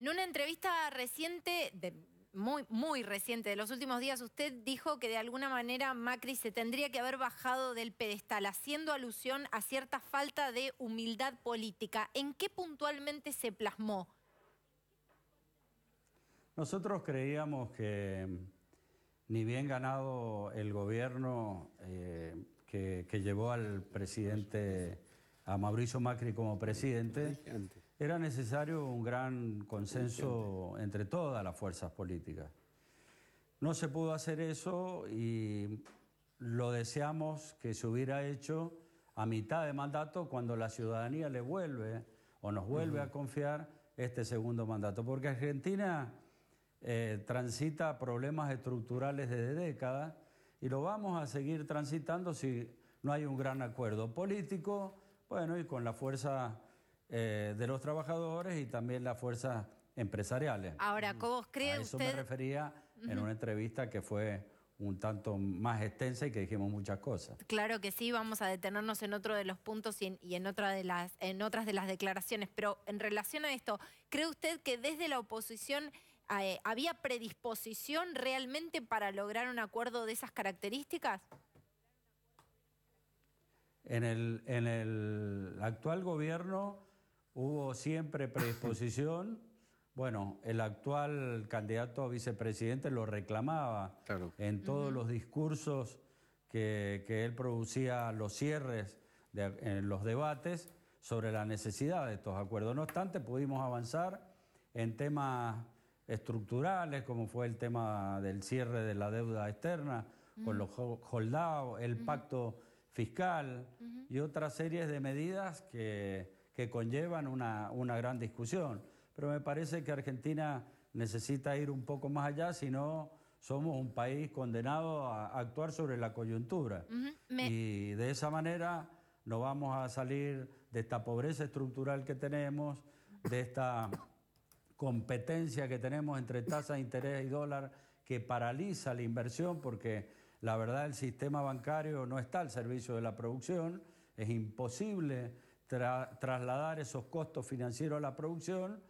En una entrevista reciente, muy, muy reciente, de los últimos días, usted dijo que de alguna manera Macri se tendría que haber bajado del pedestal, haciendo alusión a cierta falta de humildad política. ¿En qué puntualmente se plasmó? Nosotros creíamos que ni bien ganado el gobierno eh, que, llevó al presidente, a Mauricio Macri como presidente, era necesario un gran consenso entre todas las fuerzas políticas. No se pudo hacer eso y lo deseamos que se hubiera hecho a mitad de mandato cuando la ciudadanía le vuelve o nos vuelve a confiar este segundo mandato. Porque Argentina eh, transita problemas estructurales desde décadas y lo vamos a seguir transitando si no hay un gran acuerdo político, bueno, y con la fuerza eh, de los trabajadores y también las fuerzas empresariales. Ahora, ¿cómo cree A eso me refería en una entrevista que fue un tanto más extensa y que dijimos muchas cosas. Claro que sí, vamos a detenernos en otro de los puntos y en, otra de las, otras de las declaraciones, pero en relación a esto, ¿cree usted que desde la oposición eh, había predisposición realmente para lograr un acuerdo de esas características? en el actual gobierno Hubo siempre predisposición. Bueno, el actual candidato a vicepresidente lo reclamaba en todos los discursos que, él producía, los cierres en los debates sobre la necesidad de estos acuerdos. No obstante, pudimos avanzar en temas estructurales, como fue el tema del cierre de la deuda externa, con los holdados, el pacto fiscal y otra serie de medidas que que conllevan una, una gran discusión. Pero me parece que Argentina necesita ir un poco más allá, si no somos un país condenado a actuar sobre la coyuntura. Y de esa manera no vamos a salir de esta pobreza estructural que tenemos, de esta competencia que tenemos entre tasa de interés y dólar que paraliza la inversión porque la verdad el sistema bancario no está al servicio de la producción, es imposible trasladar esos costos financieros a la producción,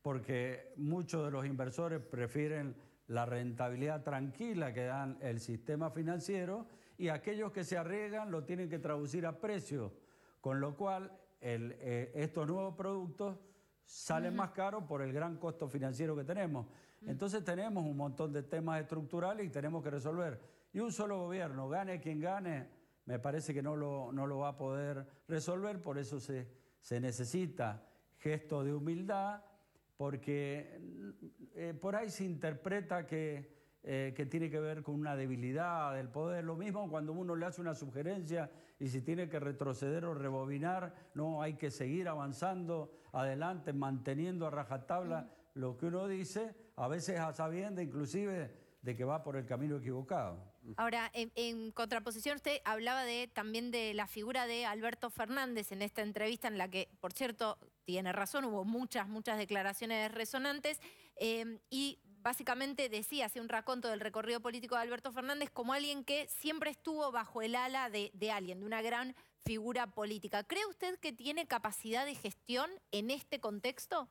porque muchos de los inversores prefieren la rentabilidad tranquila que dan el sistema financiero y aquellos que se arriesgan lo tienen que traducir a precios, con lo cual eh, estos nuevos productos salen más caros por el gran costo financiero que tenemos. Mm. Entonces tenemos un montón de temas estructurales y tenemos que resolver. Y un solo gobierno, gane quien gane, me parece que no lo, va a poder resolver, por eso se, necesita gesto de humildad, porque eh, por ahí se interpreta que, eh, que tiene que ver con una debilidad del poder. Lo mismo cuando uno le hace una sugerencia y si tiene que retroceder o rebobinar, no, hay que seguir avanzando adelante, manteniendo a rajatabla mm. lo que uno dice, a veces a sabienda inclusive de que va por el camino equivocado. Ahora, en, contraposición, usted hablaba también de la figura de Alberto Fernández en esta entrevista, en la que, por cierto, tiene razón, hubo muchas, muchas declaraciones resonantes, eh, y básicamente decía, hace un raconto del recorrido político de Alberto Fernández, como alguien que siempre estuvo bajo el ala de alguien, de una gran figura política. ¿Cree usted que tiene capacidad de gestión en este contexto?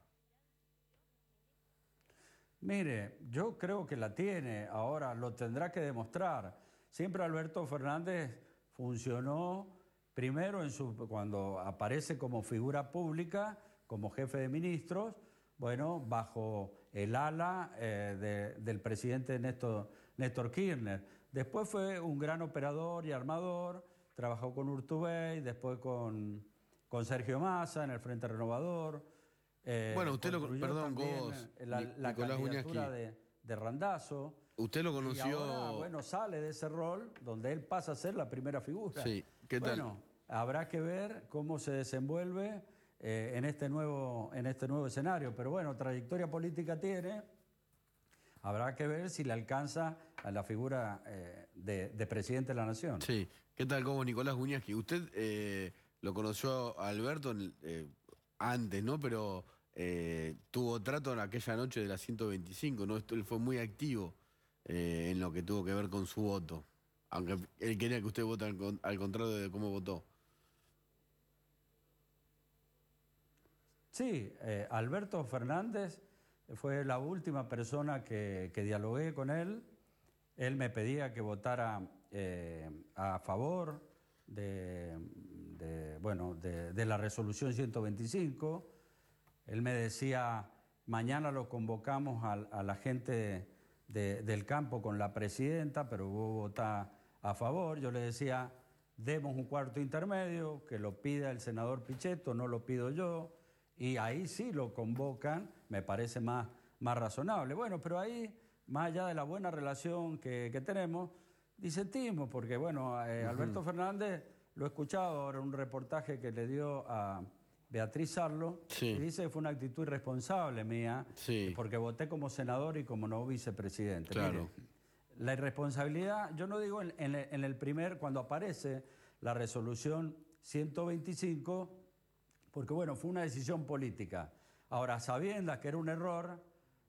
Mire, yo creo que la tiene, ahora lo tendrá que demostrar. Siempre Alberto Fernández funcionó primero cuando aparece como figura pública, como jefe de ministros, bueno, bajo el ala eh, del presidente Néstor, Kirchner. Después fue un gran operador y armador, trabajó con Urtubey, después con, con Sergio Massa en el Frente Renovador eh, bueno, usted lo perdón, vos, eh, la, candidatura de, Randazo. Usted lo conoció. bueno, sale de ese rol donde él pasa a ser la primera figura. Sí, ¿qué tal? Bueno, habrá que ver cómo se desenvuelve eh, en, este nuevo, en este nuevo escenario. Pero bueno, trayectoria política tiene. Habrá que ver si le alcanza a la figura de, presidente de la nación. Sí. ¿Qué tal, como Nicolás que Usted lo conoció a Alberto, antes, ¿no? Pero eh, tuvo trato en aquella noche de la 125, ¿no? él fue muy activo eh, en lo que tuvo que ver con su voto. Aunque él quería que usted vote al, contrario de cómo votó. Sí, eh, Alberto Fernández fue la última persona que, que, dialogué con él. Él me pedía que votara a favor de, bueno, de, la resolución 125. Él me decía, mañana lo convocamos a, la gente del campo con la presidenta, pero hubo vota a favor. Yo le decía, demos un cuarto intermedio, que lo pida el senador Pichetto, no lo pido yo, y ahí sí lo convocan, me parece más, más razonable. Bueno, pero ahí, más allá de la buena relación que, tenemos, disentimos, porque bueno, eh, Alberto Fernández lo he escuchado ahora un reportaje que le dio a Beatriz Arlo, y dice que fue una actitud irresponsable mía, porque voté como senador y como no vicepresidente. Claro. la irresponsabilidad, yo no digo en, el primer, cuando aparece la resolución 125, porque bueno, fue una decisión política. Ahora, sabiendo que era un error,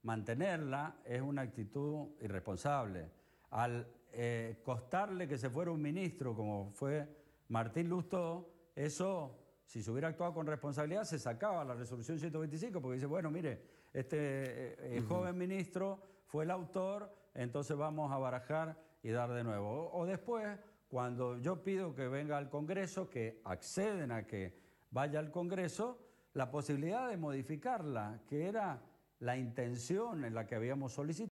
mantenerla es una actitud irresponsable. Al eh, costarle que se fuera un ministro, como fue Martín Lustó, eso, si se hubiera actuado con responsabilidad, se sacaba la resolución 125, porque dice, bueno, mire, este eh, eh, joven ministro fue el autor, entonces vamos a barajar y dar de nuevo. O, o después, cuando yo pido que venga al Congreso, que acceden a que vaya al Congreso, la posibilidad de modificarla, que era la intención en la que habíamos solicitado.